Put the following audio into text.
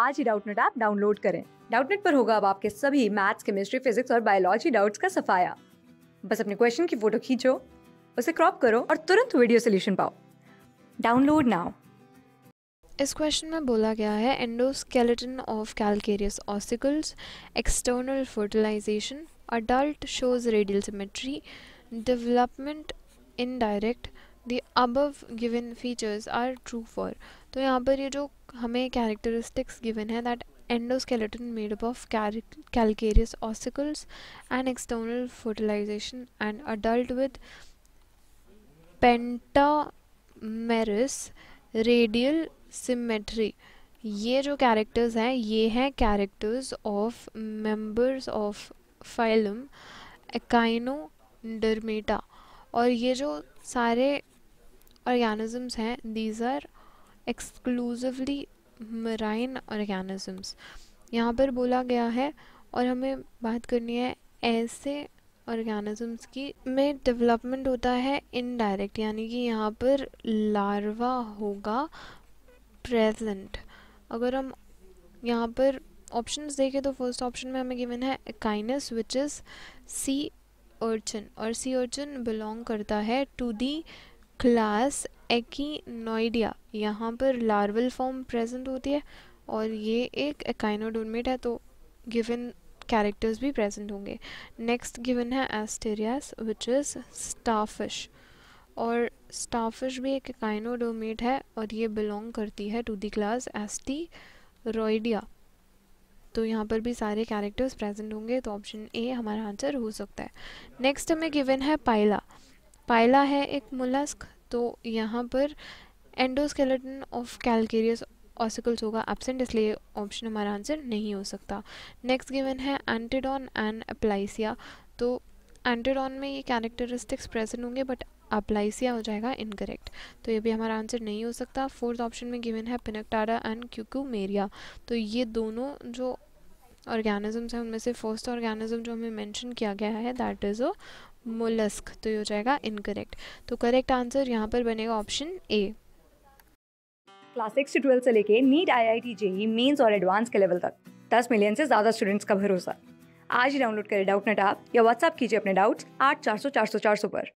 आज ही Doubtnut app download करें डाउटनेट पर होगा अब आपके सभी मैथ्स केमिस्ट्री फिजिक्स और बायोलॉजी डाउट्स का सफाया बस अपने क्वेश्चन की फोटो खींचो उसे क्रॉप करो और तुरंत वीडियो सोल्यूशन पाओ डाउनलोड नाउ इस क्वेश्चन में बोला गया है endoskeleton of calcareous ossicles external fertilisation adult shows radial symmetry development indirect the above given features are true for तो यहाँ पर ये जो हमें कैरेक्टरिस्टिक्स गिवन है that endoskeleton made up of calcareous ossicles and external fertilisation and adult with pentamerous radial symmetry ये जो characters हैं ये हैं characters of members of phylum डरमेटा और ये जो सारे ऑर्गेनिजम्स हैं these are exclusively marine organisms यहाँ पर बोला गया है और हमें बात करनी है ऐसे ऑर्गेनिजम्स की में डेवलपमेंट होता है इनडायरेक्ट यानी कि यहाँ पर लार्वा होगा प्रेजेंट अगर हम यहाँ पर ऑप्शंस देखें तो फर्स्ट ऑप्शन में हमें गिवन है काइनस विच इज़ सी अर्चन और सी अर्चन बिलोंग करता है टू दी क्लास एकीनोइडिया यहाँ पर लार्वल फॉर्म प्रेजेंट होती है और ये एक एकाइनोडोमेट है तो गिवन कैरेक्टर्स भी प्रेजेंट होंगे नेक्स्ट गिवन है एस्टेरियास विच इज़ स्टाफिश और स्टाफिश भी एक एकाइनोडोमेट है और ये बिलोंग करती है to the class Asteroidea तो यहाँ पर भी सारे कैरेक्टर्स प्रेजेंट होंगे तो ऑप्शन ए हमारा आंसर हो सकता है नेक्स्ट हमें गिवन है पाइला पाइला है एक मुलस्क तो यहाँ पर एंडोस्केलेटन ऑफ कैलकेरियस ऑसिकल्स होगा एबसेंट इसलिए ऑप्शन हमारा आंसर नहीं हो सकता नेक्स्ट गिवन है एंटीडॉन एंड अप्लाइसिया तो एंटीडॉन में ये कैरेक्टरिस्टिक्स प्रेजेंट होंगे बट अप्लाइसिया हो जाएगा इनकरेक्ट तो ये भी हमारा आंसर नहीं हो सकता फोर्थ ऑप्शन में गिवन है पिनकटारा एंड क्यूक्यूमेरिया तो ये दोनों जो ऑर्गेनिजम्स हैं उनमें से फर्स्ट ऑर्गेनिज्म जो हमें मेंशन किया गया है दैट इज़ अ मोलस्क तो ये हो जाएगा इनकरेक्ट तो करेक्ट आंसर यहाँ पर बनेगा ऑप्शन ए क्लास सिक्स से ट्वेल्थ से लेके NEET I I T JEE Mains और एडवांस के लेवल तक दस मिलियन से ज़्यादा स्टूडेंट्स का भरोसा आज ही डाउनलोड करें डाउट नेट आप या व्हाट्सअप कीजिए अपने डाउट्स आठ चार सौ चार सौ चार सौ पर